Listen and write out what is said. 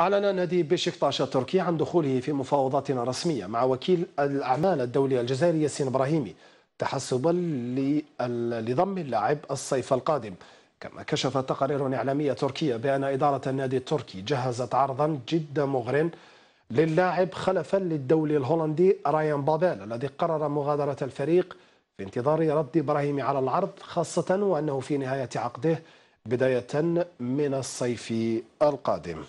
أعلن نادي بشكتاش التركي عن دخوله في مفاوضات رسمية مع وكيل الأعمال الدولي الجزائري ياسين إبراهيمي تحسبا لضم اللاعب الصيف القادم كما كشفت تقارير إعلامية تركية بأن إدارة النادي التركي جهزت عرضا جدا مغرٍ للاعب خلفا للدولي الهولندي رايان بابيل الذي قرر مغادرة الفريق في انتظار رد إبراهيم على العرض خاصة وأنه في نهاية عقده بداية من الصيف القادم